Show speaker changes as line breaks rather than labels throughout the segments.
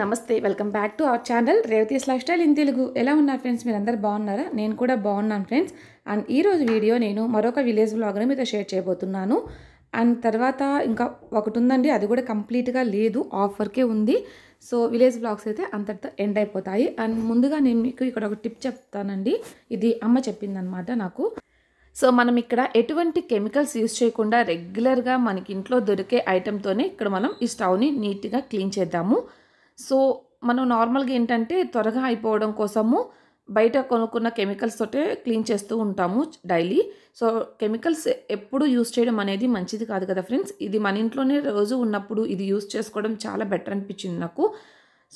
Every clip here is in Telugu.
నమస్తే welcome back to our channel Revathi's lifestyle in Telugu ఎలా ఉన్నారు ఫ్రెండ్స్ మీరందరూ బాగున్నారా నేను కూడా బాగున్నాను ఫ్రెండ్స్ అండ్ ఈరోజు వీడియో నేను మరొక విలేజ్ బ్లాగ్ని మీతో షేర్ చేయబోతున్నాను అండ్ తర్వాత ఇంకా ఒకటి ఉందండి అది కూడా కంప్లీట్గా లేదు ఆఫర్కే ఉంది సో విలేజ్ బ్లాగ్స్ అయితే అంతటితో ఎండ్ అయిపోతాయి అండ్ ముందుగా నేను మీకు ఇక్కడ ఒక టిప్ చెప్తానండి ఇది అమ్మ చెప్పిందనమాట నాకు సో మనం ఇక్కడ ఎటువంటి కెమికల్స్ యూజ్ చేయకుండా రెగ్యులర్గా మనకి ఇంట్లో దొరికే ఐటెంతోనే ఇక్కడ మనం ఈ స్టవ్ని నీట్గా క్లీన్ చేద్దాము సో మనం నార్మల్గా ఏంటంటే త్వరగా అయిపోవడం కోసము బయట కొనుక్కున్న కెమికల్స్ తోటే క్లీన్ చేస్తూ ఉంటాము డైలీ సో కెమికల్స్ ఎప్పుడు యూస్ చేయడం అనేది మంచిది కాదు కదా ఫ్రెండ్స్ ఇది మన ఇంట్లోనే రోజు ఉన్నప్పుడు ఇది యూస్ చేసుకోవడం చాలా బెటర్ అనిపించింది నాకు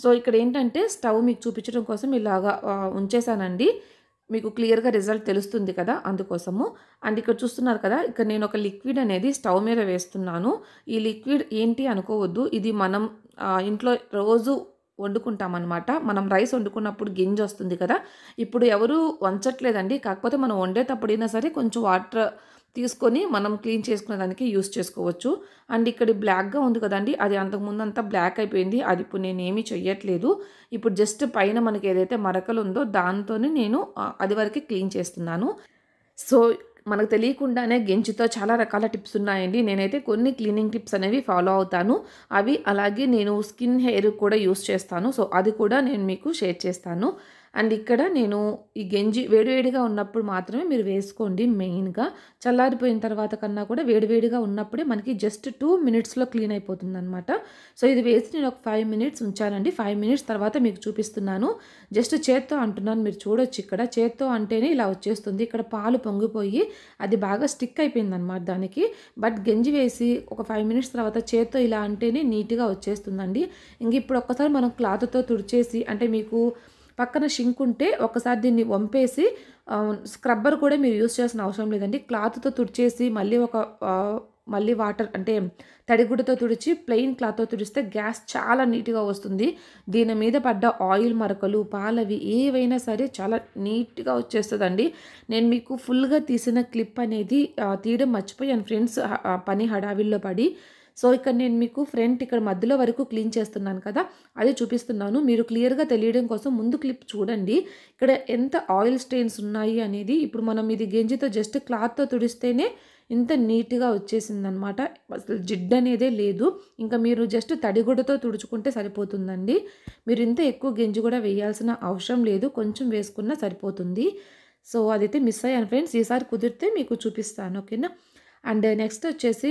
సో ఇక్కడ ఏంటంటే స్టవ్ మీకు చూపించడం కోసం ఇలాగా ఉంచేసానండి మీకు క్లియర్గా రిజల్ట్ తెలుస్తుంది కదా అందుకోసము అండ్ ఇక్కడ చూస్తున్నారు కదా ఇక్కడ నేను ఒక లిక్విడ్ అనేది స్టవ్ మీద వేస్తున్నాను ఈ లిక్విడ్ ఏంటి అనుకోవద్దు ఇది మనం ఇంట్లో రోజు వండుకుంటామన్నమాట మనం రైస్ వండుకున్నప్పుడు గింజ వస్తుంది కదా ఇప్పుడు ఎవరు వంచట్లేదండి కాకపోతే మనం వండేటప్పుడైనా సరే కొంచెం వాటర్ తీసుకొని మనం క్లీన్ చేసుకునే దానికి యూస్ చేసుకోవచ్చు అండ్ ఇక్కడ బ్లాక్గా ఉంది కదండి అది అంతకుముందు అంతా బ్లాక్ అయిపోయింది అది ఇప్పుడు నేను ఏమీ చెయ్యట్లేదు ఇప్పుడు జస్ట్ పైన మనకి ఏదైతే మరకలు ఉందో దాంతోనే నేను అది వరకు క్లీన్ చేస్తున్నాను సో మనకు తెలియకుండానే గెంజితో చాలా రకాల టిప్స్ ఉన్నాయండి నేనైతే కొన్ని క్లీనింగ్ టిప్స్ అనేవి ఫాలో అవుతాను అవి అలాగే నేను స్కిన్ హెయిర్ కూడా యూస్ చేస్తాను సో అది కూడా నేను మీకు షేర్ చేస్తాను అండ్ ఇక్కడ నేను ఈ గెంజి వేడివేడిగా ఉన్నప్పుడు మాత్రమే మీరు వేసుకోండి మెయిన్గా చల్లారిపోయిన తర్వాత కన్నా కూడా వేడివేడిగా ఉన్నప్పుడే మనకి జస్ట్ టూ మినిట్స్లో క్లీన్ అయిపోతుంది అనమాట సో ఇది వేసి నేను ఒక ఫైవ్ మినిట్స్ ఉంచానండి ఫైవ్ మినిట్స్ తర్వాత మీకు చూపిస్తున్నాను జస్ట్ చేత్తో అంటున్నాను మీరు చూడొచ్చు ఇక్కడ చేత్తో అంటేనే ఇలా వచ్చేస్తుంది ఇక్కడ పాలు పొంగిపోయి అది బాగా స్టిక్ అయిపోయింది అనమాట దానికి బట్ గెంజి వేసి ఒక ఫైవ్ మినిట్స్ తర్వాత చేత్తో ఇలా అంటేనే నీట్గా వచ్చేస్తుందండి ఇంక ఇప్పుడు ఒక్కసారి మనం క్లాత్తో తుడిచేసి అంటే మీకు పక్కన షింక్ ఉంటే ఒకసారి దీన్ని వంపేసి స్క్రబ్బర్ కూడా మీరు యూస్ చేసిన అవసరం లేదండి క్లాత్తో తుడిచేసి మళ్ళీ ఒక మళ్ళీ వాటర్ అంటే తడిగుడ్డతో తుడిచి ప్లెయిన్ క్లాత్తో తుడిస్తే గ్యాస్ చాలా నీట్గా వస్తుంది దీని మీద పడ్డ ఆయిల్ మరకలు పాలవి ఏవైనా సరే చాలా నీట్గా వచ్చేస్తుందండి నేను మీకు ఫుల్గా తీసిన క్లిప్ అనేది తీయడం మర్చిపోయాను ఫ్రెండ్స్ పని హడావిల్లో పడి సో ఇక్కడ నేను మీకు ఫ్రంట్ ఇక్కడ మధ్యలో వరకు క్లీన్ చేస్తున్నాను కదా అది చూపిస్తున్నాను మీరు క్లియర్గా తెలియడం కోసం ముందు క్లిప్ చూడండి ఇక్కడ ఎంత ఆయిల్ స్టెయిన్స్ ఉన్నాయి అనేది ఇప్పుడు మనం ఇది గెంజితో జస్ట్ క్లాత్తో తుడిస్తేనే ఇంత నీట్గా వచ్చేసిందనమాట అసలు జిడ్ అనేదే లేదు ఇంకా మీరు జస్ట్ తడిగుడ్డతో తుడుచుకుంటే సరిపోతుందండి మీరు ఇంత ఎక్కువ గెంజి కూడా వేయాల్సిన అవసరం లేదు కొంచెం వేసుకున్నా సరిపోతుంది సో అదైతే మిస్ అయ్యాను ఫ్రెండ్స్ ఈసారి కుదిరితే మీకు చూపిస్తాను ఓకేనా అండ్ నెక్స్ట్ వచ్చేసి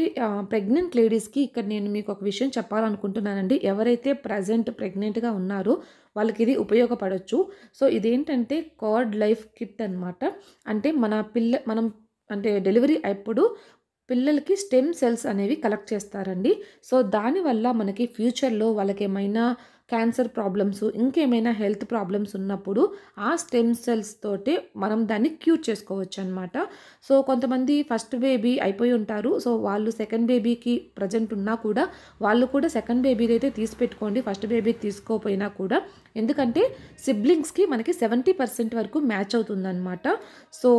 ప్రెగ్నెంట్ లేడీస్కి ఇక్కడ నేను మీకు ఒక విషయం చెప్పాలనుకుంటున్నానండి ఎవరైతే ప్రజెంట్ ప్రెగ్నెంట్గా ఉన్నారో వాళ్ళకి ఇది ఉపయోగపడవచ్చు సో ఇదేంటంటే కార్డ్ లైఫ్ కిట్ అనమాట అంటే మన పిల్ల మనం అంటే డెలివరీ అప్పుడు పిల్లలకి స్టెమ్ సెల్స్ అనేవి కలెక్ట్ చేస్తారండి సో దానివల్ల మనకి ఫ్యూచర్లో వాళ్ళకి ఏమైనా క్యాన్సర్ ప్రాబ్లమ్స్ ఇంకేమైనా హెల్త్ ప్రాబ్లమ్స్ ఉన్నప్పుడు ఆ స్టెమ్ సెల్స్ తోటి మనం దాన్ని క్యూర్ చేసుకోవచ్చు అనమాట సో కొంతమంది ఫస్ట్ బేబీ అయిపోయి ఉంటారు సో వాళ్ళు సెకండ్ బేబీకి ప్రజెంట్ ఉన్నా కూడా వాళ్ళు కూడా సెకండ్ బేబీది అయితే తీసి పెట్టుకోండి ఫస్ట్ బేబీ తీసుకోపోయినా కూడా ఎందుకంటే సిబ్లింగ్స్కి మనకి సెవెంటీ పర్సెంట్ వరకు మ్యాచ్ అవుతుందన్నమాట సో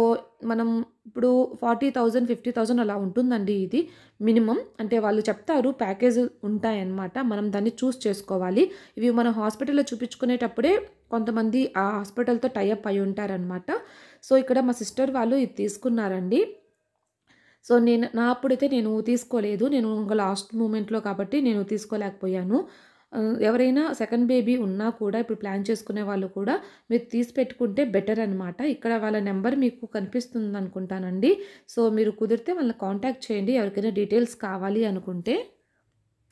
మనం ఇప్పుడు ఫార్టీ థౌజండ్ ఫిఫ్టీ థౌజండ్ అలా ఉంటుందండి ఇది మినిమం అంటే వాళ్ళు చెప్తారు ప్యాకేజ్ ఉంటాయన్నమాట మనం దాన్ని చూస్ చేసుకోవాలి ఇవి మనం హాస్పిటల్లో చూపించుకునేటప్పుడే కొంతమంది ఆ హాస్పిటల్తో టైఅప్ అయి ఉంటారనమాట సో ఇక్కడ మా సిస్టర్ వాళ్ళు ఇది తీసుకున్నారండి సో నేను నా అప్పుడైతే నేను తీసుకోలేదు నేను ఇంకా లాస్ట్ మూమెంట్లో కాబట్టి నేను తీసుకోలేకపోయాను ఎవరైనా సెకండ్ బేబీ ఉన్నా కూడా ఇప్పుడు ప్లాన్ చేసుకునే వాళ్ళు కూడా మీరు తీసి పెట్టుకుంటే బెటర్ అనమాట ఇక్కడ వాళ్ళ నెంబర్ మీకు కనిపిస్తుంది అనుకుంటానండి సో మీరు కుదిరితే వాళ్ళని కాంటాక్ట్ చేయండి ఎవరికైనా డీటెయిల్స్ కావాలి అనుకుంటే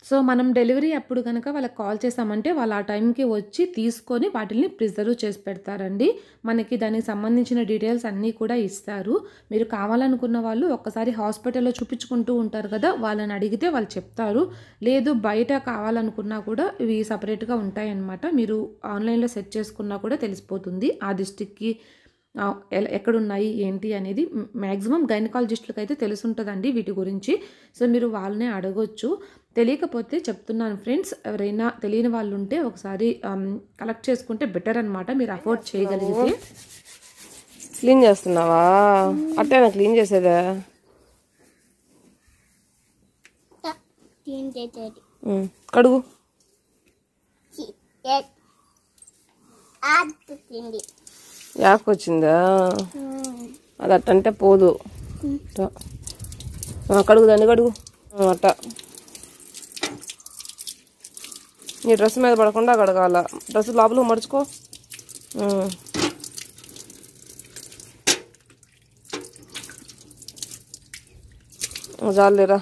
సో మనం డెలివరీ అప్పుడు కనుక వాళ్ళకి కాల్ చేసామంటే వాళ్ళు ఆ టైంకి వచ్చి తీసుకొని వాటిని ప్రిజర్వ్ చేసి పెడతారండి మనకి దానికి సంబంధించిన డీటెయిల్స్ అన్నీ కూడా ఇస్తారు మీరు కావాలనుకున్న వాళ్ళు ఒక్కసారి హాస్పిటల్లో చూపించుకుంటూ ఉంటారు కదా వాళ్ళని అడిగితే వాళ్ళు చెప్తారు లేదు బయట కావాలనుకున్నా కూడా ఇవి సపరేట్గా ఉంటాయన్నమాట మీరు ఆన్లైన్లో సెట్ చేసుకున్నా కూడా తెలిసిపోతుంది ఆ డిస్టిక్కి ఎక్కడున్నాయి ఏంటి అనేది మ్యాక్సిమం గైనకాలజిస్టులకు అయితే తెలుసుంటుందండి వీటి గురించి సో మీరు వాళ్ళనే అడగొచ్చు తెలియకపోతే చెప్తున్నాను ఫ్రెండ్స్ ఎవరైనా తెలియని వాళ్ళు ఉంటే ఒకసారి కలెక్ట్ చేసుకుంటే బెటర్ అనమాట మీరు అఫోర్డ్ చేయగలిగితే క్లీన్ చేస్తున్నావా అట్టేనా క్లీన్ చేసేదా కడుగు యాక్ వచ్చిందా అది అట్టంటే పోదు అక్కడుగు దాన్ని కడుగు అట్ట నీ డ్రెస్ మీద పడకుండా కడగాల డ్రెస్ లోపల మడుచుకో చాలేరా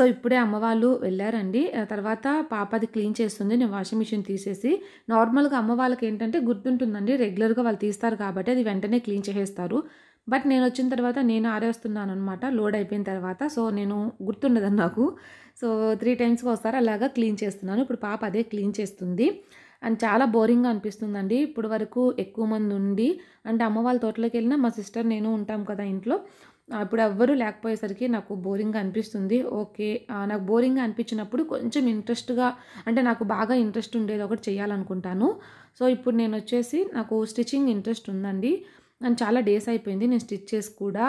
సో ఇప్పుడే అమ్మవాళ్ళు వెళ్ళారండి తర్వాత పాప అది క్లీన్ చేస్తుంది నేను వాషింగ్ మిషన్ తీసేసి నార్మల్గా అమ్మ వాళ్ళకి ఏంటంటే గుర్తుంటుందండి రెగ్యులర్గా వాళ్ళు తీస్తారు కాబట్టి అది వెంటనే క్లీన్ చేసేస్తారు బట్ నేను వచ్చిన తర్వాత నేను ఆరేస్తున్నాను అనమాట లోడ్ అయిపోయిన తర్వాత సో నేను గుర్తుండదని నాకు సో త్రీ టైమ్స్కి వస్తారు అలాగా క్లీన్ చేస్తున్నాను ఇప్పుడు పాప అదే క్లీన్ చేస్తుంది అండ్ చాలా బోరింగ్గా అనిపిస్తుందండి ఇప్పుడు వరకు ఎక్కువ మంది ఉండి అంటే అమ్మ వాళ్ళ తోటలోకి వెళ్ళినా మా సిస్టర్ నేను ఉంటాం కదా ఇంట్లో అప్పుడు ఎవ్వరూ లేకపోయేసరికి నాకు బోరింగ్ అనిపిస్తుంది ఓకే నాకు బోరింగ్ అనిపించినప్పుడు కొంచెం ఇంట్రెస్ట్గా అంటే నాకు బాగా ఇంట్రెస్ట్ ఉండేది ఒకటి చేయాలనుకుంటాను సో ఇప్పుడు నేను వచ్చేసి నాకు స్టిచ్చింగ్ ఇంట్రెస్ట్ ఉందండి అండ్ చాలా డేస్ అయిపోయింది నేను స్టిచ్ చేసి కూడా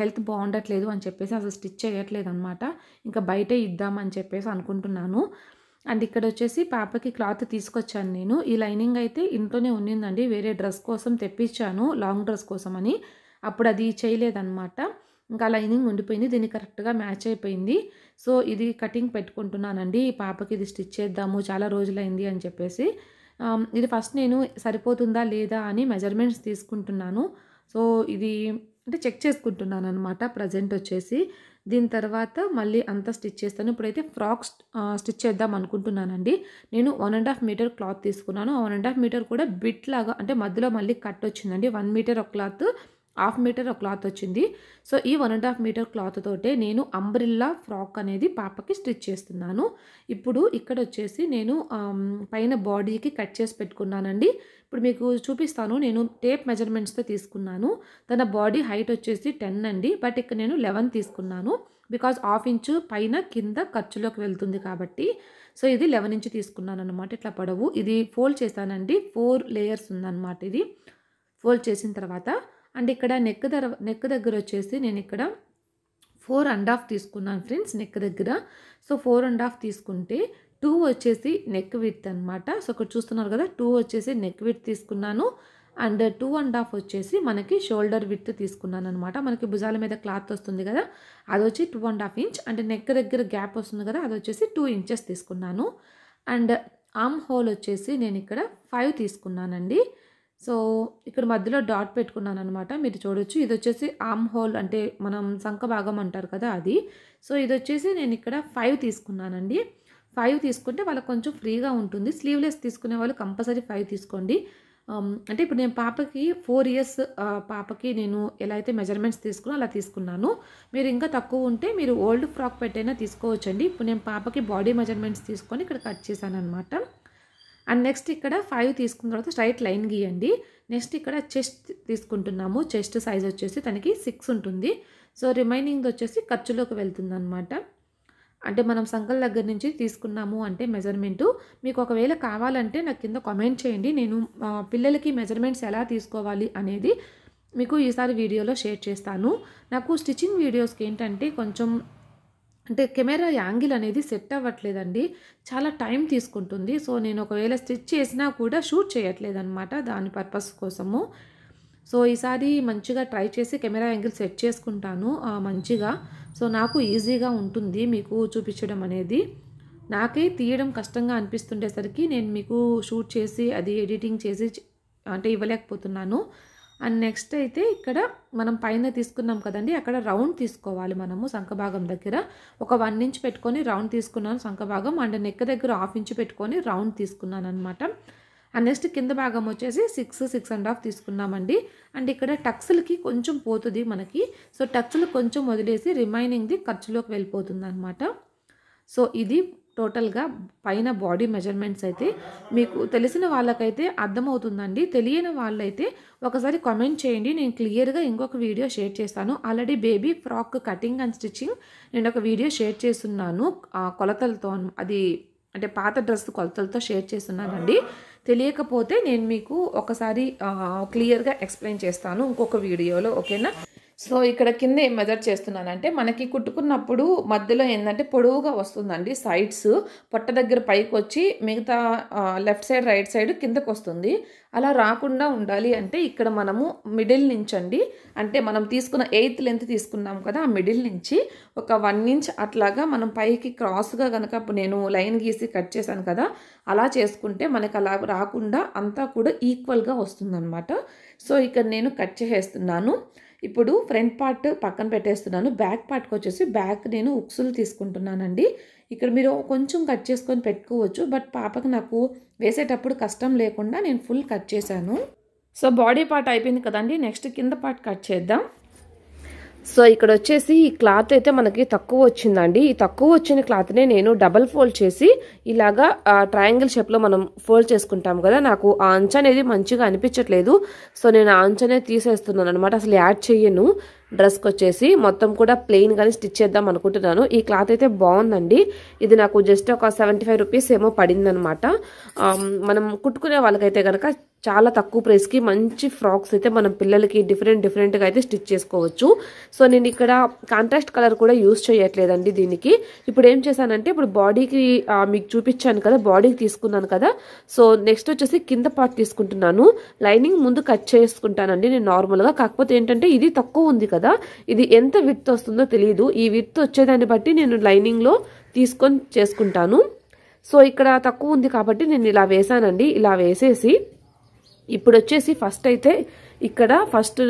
హెల్త్ బాగుండట్లేదు అని చెప్పేసి అసలు స్టిచ్ చేయట్లేదు అనమాట ఇంకా బయటే ఇద్దామని చెప్పేసి అనుకుంటున్నాను అండ్ ఇక్కడ వచ్చేసి పాపకి క్లాత్ తీసుకొచ్చాను నేను ఈ లైనింగ్ అయితే ఇంట్లోనే ఉన్నిందండి వేరే డ్రెస్ కోసం తెప్పించాను లాంగ్ డ్రెస్ కోసం అని అప్పుడు అది చేయలేదన్నమాట ఇంకా లైనింగ్ ఉండిపోయింది దీనికి కరెక్ట్గా మ్యాచ్ అయిపోయింది సో ఇది కటింగ్ పెట్టుకుంటున్నానండి ఈ పాపకి ఇది స్టిచ్ చేద్దాము చాలా రోజులైంది అని చెప్పేసి ఇది ఫస్ట్ నేను సరిపోతుందా లేదా అని మెజర్మెంట్స్ తీసుకుంటున్నాను సో ఇది అంటే చెక్ చేసుకుంటున్నాను అనమాట ప్రజెంట్ వచ్చేసి దీని తర్వాత మళ్ళీ అంతా స్టిచ్ చేస్తాను ఇప్పుడైతే ఫ్రాక్ స్టిచ్ చేద్దాం అనుకుంటున్నానండి నేను one and half metre cloth తీసుకున్నాను వన్ అండ్ హాఫ్ మీటర్ కూడా బిట్ లాగా అంటే మధ్యలో మళ్ళీ కట్ వచ్చిందండి వన్ మీటర్ ఒక క్లాత్ హాఫ్ మీటర్ క్లాత్ వచ్చింది సో ఈ one and half metre cloth తోటే నేను అంబ్రిల్లా ఫ్రాక్ అనేది పాపకి స్టిచ్ చేస్తున్నాను ఇప్పుడు ఇక్కడ వచ్చేసి నేను పైన బాడీకి కట్ చేసి పెట్టుకున్నానండి ఇప్పుడు మీకు చూపిస్తాను నేను టేప్ మెజర్మెంట్స్తో తీసుకున్నాను తన బాడీ హైట్ వచ్చేసి టెన్ అండి బట్ ఇక్కడ నేను లెవెన్ తీసుకున్నాను బికాజ్ హాఫ్ ఇంచు పైన కింద ఖర్చులోకి వెళ్తుంది కాబట్టి సో ఇది లెవెన్ ఇంచు తీసుకున్నాను అనమాట ఇట్లా పొడవు ఇది ఫోల్డ్ చేశానండి ఫోర్ లేయర్స్ ఉందన్నమాట ఇది ఫోల్డ్ చేసిన తర్వాత అండ్ ఇక్కడ నెక్ దర నెక్ దగ్గర వచ్చేసి నేను ఇక్కడ ఫోర్ అండ్ హాఫ్ తీసుకున్నాను ఫ్రెండ్స్ నెక్ దగ్గర సో ఫోర్ అండ్ హాఫ్ తీసుకుంటే టూ వచ్చేసి నెక్ విత్ అనమాట సో ఇక్కడ చూస్తున్నారు కదా టూ వచ్చేసి నెక్ విత్ తీసుకున్నాను అండ్ టూ అండ్ హాఫ్ వచ్చేసి మనకి షోల్డర్ విత్ తీసుకున్నాను అనమాట మనకి భుజాల మీద క్లాత్ వస్తుంది కదా అది వచ్చి టూ అండ్ హాఫ్ ఇంచ్ అంటే నెక్ దగ్గర గ్యాప్ వస్తుంది కదా అది వచ్చేసి టూ ఇంచెస్ తీసుకున్నాను అండ్ ఆమ్ హోల్ వచ్చేసి నేను ఇక్కడ ఫైవ్ తీసుకున్నానండి సో ఇక్కడ మధ్యలో డాట్ పెట్టుకున్నాను అనమాట మీరు చూడొచ్చు ఇది వచ్చేసి ఆమ్ హోల్ అంటే మనం సంఖ భాగం అంటారు కదా అది సో ఇది వచ్చేసి నేను ఇక్కడ ఫైవ్ తీసుకున్నానండి ఫైవ్ తీసుకుంటే వాళ్ళకి కొంచెం ఫ్రీగా ఉంటుంది స్లీవ్లెస్ తీసుకునే వాళ్ళు కంపల్సరీ ఫైవ్ తీసుకోండి అంటే ఇప్పుడు నేను పాపకి ఫోర్ ఇయర్స్ పాపకి నేను ఎలా అయితే మెజర్మెంట్స్ తీసుకున్నా అలా తీసుకున్నాను మీరు ఇంకా తక్కువ ఉంటే మీరు ఓల్డ్ ఫ్రాక్ పెట్టైనా తీసుకోవచ్చండి ఇప్పుడు నేను పాపకి బాడీ మెజర్మెంట్స్ తీసుకొని ఇక్కడ కట్ చేశాను అనమాట అండ్ నెక్స్ట్ ఇక్కడ ఫైవ్ తీసుకున్న తర్వాత స్ట్రైట్ లైన్ గీయండి నెక్స్ట్ ఇక్కడ చెస్ట్ తీసుకుంటున్నాము చెస్ట్ సైజ్ వచ్చేసి తనకి సిక్స్ ఉంటుంది సో రిమైనింగ్ వచ్చేసి ఖర్చులోకి వెళ్తుంది అనమాట అంటే మనం సంకల్ దగ్గర నుంచి తీసుకున్నాము అంటే మెజర్మెంటు మీకు ఒకవేళ కావాలంటే నాకు కింద కామెంట్ చేయండి నేను పిల్లలకి మెజర్మెంట్స్ ఎలా తీసుకోవాలి అనేది మీకు ఈసారి వీడియోలో షేర్ చేస్తాను నాకు స్టిచ్చింగ్ వీడియోస్కి ఏంటంటే కొంచెం అంటే కెమెరా యాంగిల్ అనేది సెట్ అవ్వట్లేదండి చాలా టైం తీసుకుంటుంది సో నేను ఒకవేళ స్టిచ్ చేసినా కూడా షూట్ చేయట్లేదు అనమాట దాని పర్పస్ కోసము సో ఈసారి మంచిగా ట్రై చేసి కెమెరా యాంగిల్ సెట్ చేసుకుంటాను మంచిగా సో నాకు ఈజీగా ఉంటుంది మీకు చూపించడం అనేది నాకే తీయడం కష్టంగా అనిపిస్తుండేసరికి నేను మీకు షూట్ చేసి అది ఎడిటింగ్ చేసి అంటే ఇవ్వలేకపోతున్నాను అండ్ నెక్స్ట్ అయితే ఇక్కడ మనం పైన తీసుకున్నాం కదండి అక్కడ రౌండ్ తీసుకోవాలి మనము సంఖభాగం దగ్గర ఒక వన్ ఇంచ్ పెట్టుకొని రౌండ్ తీసుకున్నాను సంఖభాగం అండ్ నెక్ దగ్గర హాఫ్ ఇంచ్ పెట్టుకొని రౌండ్ తీసుకున్నాను అనమాట అండ్ నెక్స్ట్ కింద భాగం వచ్చేసి సిక్స్ సిక్స్ అండ్ హాఫ్ తీసుకున్నామండి అండ్ ఇక్కడ టక్స్లకి కొంచెం పోతుంది మనకి సో టక్స్లు కొంచెం వదిలేసి రిమైనింగ్ది ఖర్చులోకి వెళ్ళిపోతుంది అనమాట సో ఇది టోటల్గా పైన బాడీ మెజర్మెంట్స్ అయితే మీకు తెలిసిన వాళ్ళకైతే అర్థమవుతుందండి తెలియని వాళ్ళైతే ఒకసారి కామెంట్ చేయండి నేను క్లియర్గా ఇంకొక వీడియో షేర్ చేస్తాను already baby frock cutting and stitching నేను ఒక వీడియో షేర్ చేస్తున్నాను కొలతలతో అది అంటే పాత డ్రెస్ కొలతలతో షేర్ చేస్తున్నానండి తెలియకపోతే నేను మీకు ఒకసారి క్లియర్గా ఎక్స్ప్లెయిన్ చేస్తాను ఇంకొక వీడియోలో ఓకేనా సో ఇక్కడ కింద ఏం మెజర్ చేస్తున్నానంటే మనకి కుట్టుకున్నప్పుడు మధ్యలో ఏంటంటే పొడవుగా వస్తుందండి సైడ్స్ పొట్ట దగ్గర పైకి వచ్చి మిగతా లెఫ్ట్ సైడ్ రైట్ సైడ్ కిందకు వస్తుంది అలా రాకుండా ఉండాలి అంటే ఇక్కడ మనము మిడిల్ నుంచి అండి అంటే మనం తీసుకున్న ఎయిత్ లెంత్ తీసుకున్నాం కదా ఆ మిడిల్ నుంచి ఒక వన్ ఇంచ్ అట్లాగా మనం పైకి క్రాస్గా కనుక నేను లైన్ గీసి కట్ చేశాను కదా అలా చేసుకుంటే మనకు అలా రాకుండా అంతా కూడా ఈక్వల్గా వస్తుందన్నమాట సో ఇక్కడ నేను కట్ చేసేస్తున్నాను ఇప్పుడు ఫ్రంట్ పార్ట్ పక్కన పెట్టేస్తున్నాను బ్యాక్ పార్ట్కి వచ్చేసి బ్యాక్ నేను ఉక్సులు తీసుకుంటున్నానండి ఇక్కడ మీరు కొంచెం కట్ చేసుకొని పెట్టుకోవచ్చు బట్ పాపకు నాకు వేసేటప్పుడు కష్టం లేకుండా నేను ఫుల్ కట్ చేశాను సో బాడీ పార్ట్ అయిపోయింది కదండి నెక్స్ట్ కింద పార్ట్ కట్ చేద్దాం సో ఇక్కడ వచ్చేసి ఈ క్లాత్ అయితే మనకి తక్కువ వచ్చిందండి ఈ తక్కువ వచ్చిన క్లాత్నే నేను డబల్ ఫోల్డ్ చేసి ఇలాగా ట్రయాంగిల్ షేప్లో మనం ఫోల్డ్ చేసుకుంటాం కదా నాకు ఆ అంచ అనేది మంచిగా అనిపించట్లేదు సో నేను ఆ అంచ తీసేస్తున్నాను అనమాట అసలు యాడ్ చేయను డ్రెస్కి వచ్చేసి మొత్తం కూడా ప్లెయిన్గానే స్టిచ్ చేద్దాం అనుకుంటున్నాను ఈ క్లాత్ అయితే బాగుందండి ఇది నాకు జస్ట్ ఒక సెవెంటీ ఫైవ్ రూపీస్ ఏమో పడిందనమాట మనం కుట్టుకునే వాళ్ళకైతే కనుక చాలా తక్కువ ప్రైస్కి మంచి ఫ్రాక్స్ అయితే మనం పిల్లలకి డిఫరెంట్ డిఫరెంట్గా అయితే స్టిచ్ చేసుకోవచ్చు సో నేను ఇక్కడ కాంట్రాస్ట్ కలర్ కూడా యూజ్ చేయట్లేదండి దీనికి ఇప్పుడు ఏం చేశానంటే ఇప్పుడు బాడీకి మీకు చూపించాను కదా బాడీకి తీసుకున్నాను కదా సో నెక్స్ట్ వచ్చేసి కింద పార్ట్ తీసుకుంటున్నాను లైనింగ్ ముందు కట్ చేసుకుంటానండి నేను నార్మల్గా కాకపోతే ఏంటంటే ఇది తక్కువ ఉంది కదా ఇది ఎంత విత్ వస్తుందో తెలియదు ఈ విత్ వచ్చేదాన్ని బట్టి నేను లైనింగ్లో తీసుకొని చేసుకుంటాను సో ఇక్కడ తక్కువ ఉంది కాబట్టి నేను ఇలా వేసానండి ఇలా వేసేసి ఇప్పుడు వచ్చేసి ఫస్ట్ అయితే ఇక్కడ ఫస్ట్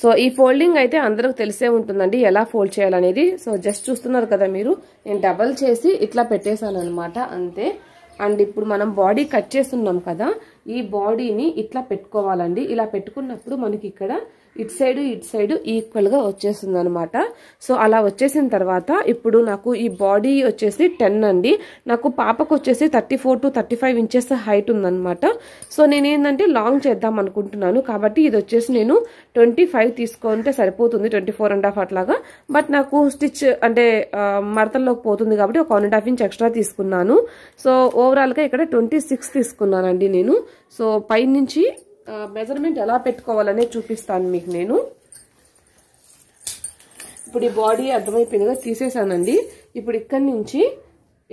సో ఈ ఫోల్డింగ్ అయితే అందరికి తెలిసే ఉంటుందండి ఎలా ఫోల్డ్ చేయాలనేది సో జస్ట్ చూస్తున్నారు కదా మీరు నేను డబల్ చేసి ఇట్లా పెట్టేశాను అనమాట అంతే అండ్ ఇప్పుడు మనం బాడీ కట్ చేస్తున్నాం కదా ఈ బాడీని ఇట్లా పెట్టుకోవాలండి ఇలా పెట్టుకున్నప్పుడు మనకి ఇక్కడ ఇటు సైడ్ ఇటు సైడ్ ఈక్వల్గా వచ్చేసింది అనమాట సో అలా వచ్చేసిన తర్వాత ఇప్పుడు నాకు ఈ బాడీ వచ్చేసి టెన్ అండి నాకు పాపకు వచ్చేసి thirty four to thirty five inches height ఉందనమాట సో నేనేంటంటే లాంగ్ చేద్దాం అనుకుంటున్నాను కాబట్టి ఇది వచ్చేసి నేను ట్వంటీ ఫైవ్ తీసుకుంటే సరిపోతుంది ట్వంటీ ఫోర్ అండ్ హాఫ్ అట్లాగా బట్ నాకు స్టిచ్ అంటే మరతల్లోకి పోతుంది కాబట్టి ఒక one and half inch extra తీసుకున్నాను సో ఓవరాల్గా ఇక్కడ ట్వంటీ సిక్స్ తీసుకున్నానండి నేను సో పైనుంచి మెజర్మెంట్ ఎలా పెట్టుకోవాలనే చూపిస్తాను మీకు నేను ఇప్పుడు ఈ బాడీ అర్థమైపోయిందిగా తీసేసానండి ఇప్పుడు ఇక్కడి నుంచి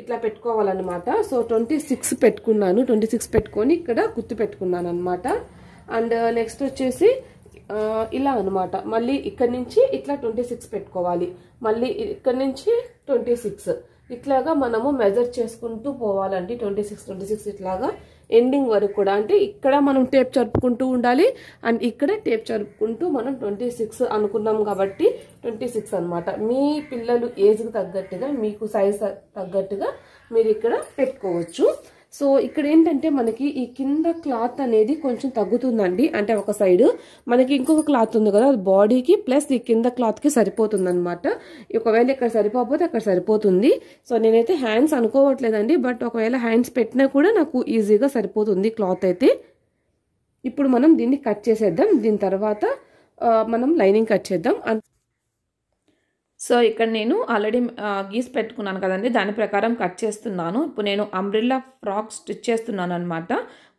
ఇట్లా పెట్టుకోవాలన్నమాట సో ట్వంటీ సిక్స్ పెట్టుకున్నాను ట్వంటీ సిక్స్ పెట్టుకొని ఇక్కడ గుర్తు పెట్టుకున్నాను అనమాట అండ్ నెక్స్ట్ uh, వచ్చేసి ఇలా అనమాట మళ్ళీ ఇక్కడ నుంచి ఇట్లా ట్వంటీ సిక్స్ పెట్టుకోవాలి మళ్ళీ ఇక్కడ నుంచి ట్వంటీ సిక్స్ ఇట్లాగా మనము మెజర్ చేసుకుంటూ పోవాలండి ట్వంటీ సిక్స్ ట్వంటీ సిక్స్ ఇట్లాగా ఎండింగ్ వరకు కూడా అంటే ఇక్కడ మనం టేప్ జరుపుకుంటూ ఉండాలి అండ్ ఇక్కడే టేప్ జరుపుకుంటూ మనం ట్వంటీ సిక్స్ అనుకున్నాం కాబట్టి ట్వంటీ సిక్స్ అనమాట మీ పిల్లలు ఏజ్కి తగ్గట్టుగా మీకు సైజ్ తగ్గట్టుగా మీరు ఇక్కడ పెట్టుకోవచ్చు సో ఇక్కడ ఏంటంటే మనకి ఈ కింద క్లాత్ అనేది కొంచెం తగ్గుతుందండి అంటే ఒక సైడ్ మనకి ఇంకొక క్లాత్ ఉంది కదా అది బాడీకి ప్లస్ ఈ కింద క్లాత్కి సరిపోతుంది అనమాట ఒకవేళ ఇక్కడ సరిపోకపోతే అక్కడ సరిపోతుంది సో నేనైతే హ్యాండ్స్ అనుకోవట్లేదండి బట్ ఒకవేళ హ్యాండ్స్ పెట్టినా కూడా నాకు ఈజీగా సరిపోతుంది క్లాత్ అయితే ఇప్పుడు మనం దీన్ని కట్ చేసేద్దాం దీని తర్వాత మనం లైనింగ్ కట్ చేద్దాం సో ఇక్కడ నేను ఆల్రెడీ గీస్ పెట్టుకున్నాను కదండి దాని ప్రకారం కట్ చేస్తున్నాను ఇప్పుడు నేను అంబ్రిల్లా ఫ్రాక్ స్టిచ్ చేస్తున్నాను అనమాట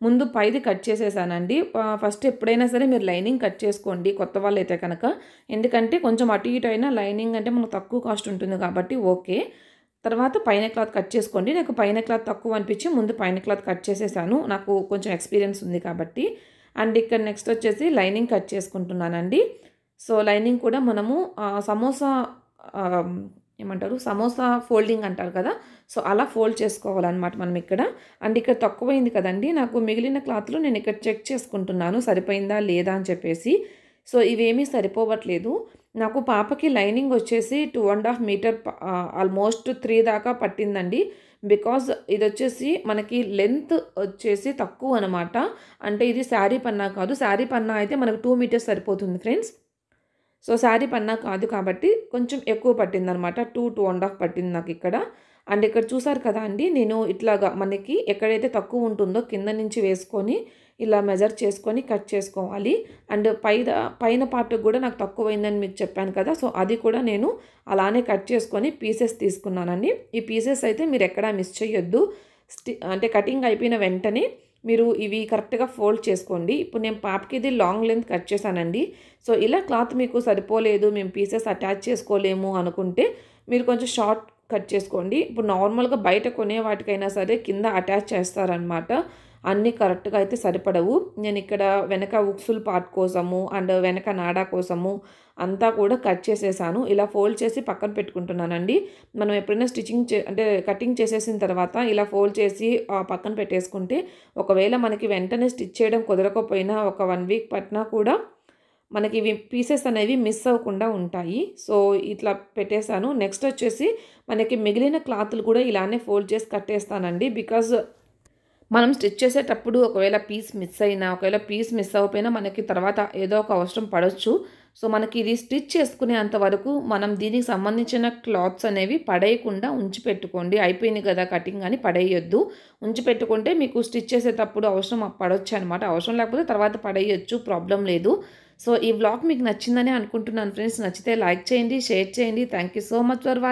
ముందు పైది కట్ చేసేసానండి ఫస్ట్ ఎప్పుడైనా సరే మీరు లైనింగ్ కట్ చేసుకోండి కొత్త వాళ్ళు అయితే కనుక ఎందుకంటే కొంచెం అటు ఇటు అయినా లైనింగ్ అంటే మనకు తక్కువ కాస్ట్ ఉంటుంది కాబట్టి ఓకే తర్వాత పైన క్లాత్ కట్ చేసుకోండి నాకు పైన క్లాత్ తక్కువ అనిపించి ముందు పైన క్లాత్ కట్ చేసేసాను నాకు కొంచెం ఎక్స్పీరియన్స్ ఉంది కాబట్టి అండ్ ఇక్కడ నెక్స్ట్ వచ్చేసి లైనింగ్ కట్ చేసుకుంటున్నానండి సో లైనింగ్ కూడా మనము సమోసా ఏమంటారు సమోసా ఫోల్డింగ్ అంటారు కదా సో అలా ఫోల్డ్ చేసుకోవాలన్నమాట మనం ఇక్కడ అండ్ ఇక్కడ తక్కువైంది కదండి నాకు మిగిలిన క్లాత్లో నేను ఇక్కడ చెక్ చేసుకుంటున్నాను సరిపోయిందా లేదా అని చెప్పేసి సో ఇవేమీ సరిపోవట్లేదు నాకు పాపకి లైనింగ్ వచ్చేసి two and half meter almost three దాకా పట్టిందండి బికాజ్ ఇది వచ్చేసి మనకి లెంత్ వచ్చేసి తక్కువ అనమాట అంటే ఇది శారీ పన్నా కాదు శారీ పన్నా అయితే మనకు టూ మీటర్స్ సరిపోతుంది ఫ్రెండ్స్ సో శారీ పన్నా కాదు కాబట్టి కొంచెం ఎక్కువ పట్టిందనమాట టూ టూ అండ్ హాఫ్ పట్టింది నాకు ఇక్కడ అండ్ ఇక్కడ చూసారు కదా అండి నేను ఇట్లాగా మనకి ఎక్కడైతే తక్కువ ఉంటుందో కింద నుంచి వేసుకొని ఇలా మెజర్ చేసుకొని కట్ చేసుకోవాలి అండ్ పై పైన పార్ట్ కూడా నాకు తక్కువైందని మీకు చెప్పాను కదా సో అది కూడా నేను అలానే కట్ చేసుకొని పీసెస్ తీసుకున్నానండి ఈ పీసెస్ అయితే మీరు ఎక్కడా మిస్ చేయొద్దు అంటే కటింగ్ అయిపోయిన వెంటనే మీరు ఇవి కరెక్ట్గా ఫోల్డ్ చేసుకోండి ఇప్పుడు నేను పాపకి ఇది లాంగ్ లెంత్ కట్ చేశానండి సో ఇలా క్లాత్ మీకు సరిపోలేదు మేము పీసెస్ అటాచ్ చేసుకోలేము అనుకుంటే మీరు కొంచెం షార్ట్ కట్ చేసుకోండి ఇప్పుడు నార్మల్గా బయట కొనే వాటికైనా సరే కింద అటాచ్ చేస్తారనమాట అన్నీ కరెక్ట్గా అయితే సరిపడవు నేను ఇక్కడ వెనక ఉక్సుల్ పార్ట్ కోసము అండ్ వెనక నాడా కోసము అంతా కూడా కట్ చేసేసాను ఇలా ఫోల్డ్ చేసి పక్కన పెట్టుకుంటున్నానండి మనం ఎప్పుడైనా స్టిచ్చింగ్ చే అంటే కటింగ్ చేసేసిన తర్వాత ఇలా ఫోల్డ్ చేసి పక్కన పెట్టేసుకుంటే ఒకవేళ మనకి వెంటనే స్టిచ్ చేయడం కుదరకపోయినా ఒక వన్ వీక్ పట్టినా కూడా మనకి ఇవి పీసెస్ అనేవి మిస్ అవ్వకుండా ఉంటాయి సో ఇట్లా పెట్టేశాను నెక్స్ట్ వచ్చేసి మనకి మిగిలిన క్లాత్లు కూడా ఇలానే ఫోల్డ్ చేసి కట్టేస్తానండి బికాజ్ మనం స్టిచ్ చేసేటప్పుడు ఒకవేళ పీస్ మిస్ అయినా ఒకవేళ పీస్ మిస్ అయిపోయినా మనకి తర్వాత ఏదో ఒక అవసరం పడవచ్చు సో మనకి ఇది స్టిచ్ చేసుకునేంత వరకు మనం దీనికి సంబంధించిన క్లాత్స్ అనేవి పడేయకుండా ఉంచి పెట్టుకోండి అయిపోయింది కదా కటింగ్ అని పడేయొద్దు ఉంచి పెట్టుకుంటే మీకు స్టిచ్ చేసేటప్పుడు అవసరం పడవచ్చు అనమాట అవసరం లేకపోతే తర్వాత పడేయొచ్చు ప్రాబ్లం లేదు సో ఈ బ్లాగ్ మీకు నచ్చిందని అనుకుంటున్నాను ఫ్రెండ్స్ నచ్చితే లైక్ చేయండి షేర్ చేయండి థ్యాంక్ సో మచ్ ఫర్